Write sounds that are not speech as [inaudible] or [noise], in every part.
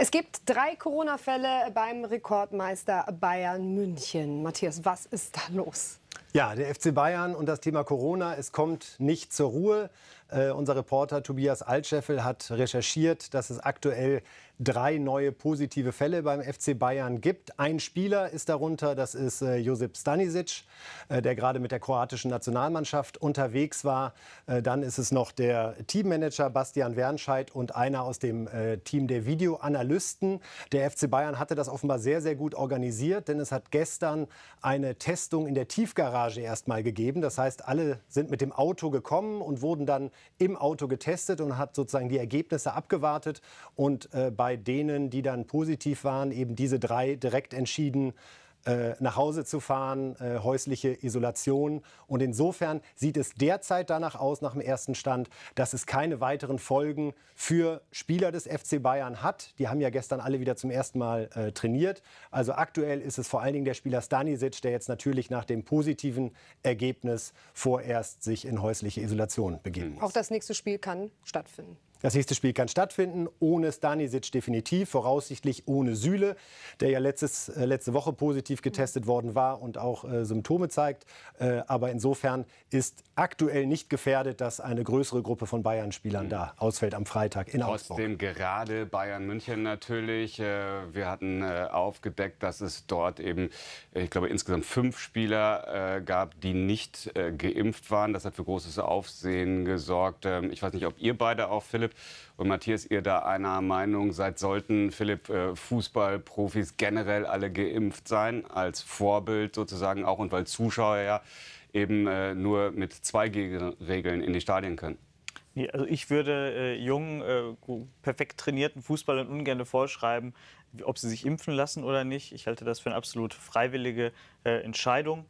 Es gibt drei Corona-Fälle beim Rekordmeister Bayern München. Matthias, was ist da los? Ja, der FC Bayern und das Thema Corona, es kommt nicht zur Ruhe. Äh, unser Reporter Tobias Altscheffel hat recherchiert, dass es aktuell drei neue positive Fälle beim FC Bayern gibt. Ein Spieler ist darunter, das ist äh, Josip Stanisic, äh, der gerade mit der kroatischen Nationalmannschaft unterwegs war. Äh, dann ist es noch der Teammanager Bastian Wernscheid und einer aus dem äh, Team der Videoanalysten. Der FC Bayern hatte das offenbar sehr, sehr gut organisiert, denn es hat gestern eine Testung in der Tiefgarage erstmal gegeben. Das heißt, alle sind mit dem Auto gekommen und wurden dann im Auto getestet und hat sozusagen die Ergebnisse abgewartet und äh, bei denen, die dann positiv waren, eben diese drei direkt entschieden, äh, nach Hause zu fahren, äh, häusliche Isolation. Und insofern sieht es derzeit danach aus, nach dem ersten Stand, dass es keine weiteren Folgen für Spieler des FC Bayern hat. Die haben ja gestern alle wieder zum ersten Mal äh, trainiert. Also aktuell ist es vor allen Dingen der Spieler Stanisic, der jetzt natürlich nach dem positiven Ergebnis vorerst sich in häusliche Isolation begeben muss. Auch das nächste Spiel kann stattfinden. Das nächste Spiel kann stattfinden, ohne Stanisic definitiv, voraussichtlich ohne Süle, der ja letztes, äh, letzte Woche positiv getestet worden war und auch äh, Symptome zeigt. Äh, aber insofern ist aktuell nicht gefährdet, dass eine größere Gruppe von Bayern-Spielern mhm. da ausfällt am Freitag in Trotzdem Augsburg. Trotzdem gerade Bayern München natürlich. Äh, wir hatten äh, aufgedeckt, dass es dort eben, äh, ich glaube, insgesamt fünf Spieler gab, die nicht geimpft waren. Das hat für großes Aufsehen gesorgt. Ähm, ich weiß nicht, ob ihr beide auch, Philipp, Philipp. Und Matthias, ihr da einer Meinung seid, sollten Philipp äh, Fußballprofis generell alle geimpft sein, als Vorbild sozusagen auch und weil Zuschauer ja eben äh, nur mit 2G-Regeln in die Stadien können? Also ich würde äh, jungen, äh, perfekt trainierten Fußballern ungern vorschreiben, ob sie sich impfen lassen oder nicht. Ich halte das für eine absolut freiwillige äh, Entscheidung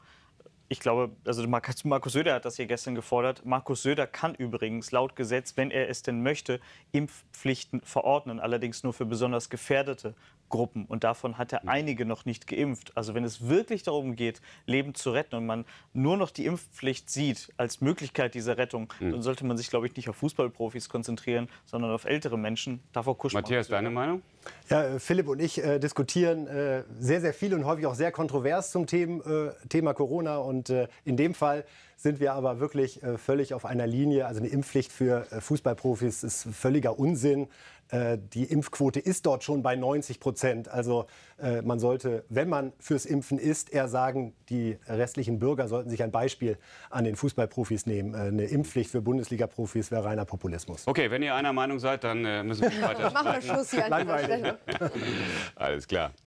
ich glaube, also Markus Söder hat das hier gestern gefordert. Markus Söder kann übrigens laut Gesetz, wenn er es denn möchte, Impfpflichten verordnen, allerdings nur für besonders gefährdete Gruppen und davon hat er mhm. einige noch nicht geimpft. Also wenn es wirklich darum geht, Leben zu retten und man nur noch die Impfpflicht sieht als Möglichkeit dieser Rettung, mhm. dann sollte man sich, glaube ich, nicht auf Fußballprofis konzentrieren, sondern auf ältere Menschen. Davor kuscheln. Matthias, deine Meinung? Ja, Philipp und ich äh, diskutieren äh, sehr, sehr viel und häufig auch sehr kontrovers zum Them äh, Thema Corona. Und äh, in dem Fall sind wir aber wirklich äh, völlig auf einer Linie. Also eine Impfpflicht für äh, Fußballprofis ist völliger Unsinn. die Impfquote ist dort schon bei 90 Prozent. Prozent. Also äh, man sollte, wenn man fürs Impfen ist, eher sagen, die restlichen Bürger sollten sich ein Beispiel an den Fußballprofis nehmen. Äh, eine Impfpflicht für Bundesliga-Profis wäre reiner Populismus. Okay, wenn ihr einer Meinung seid, dann äh, müssen wir [laughs] weiter. Machen wir Schluss hier an dieser Stelle. [laughs] Alles klar.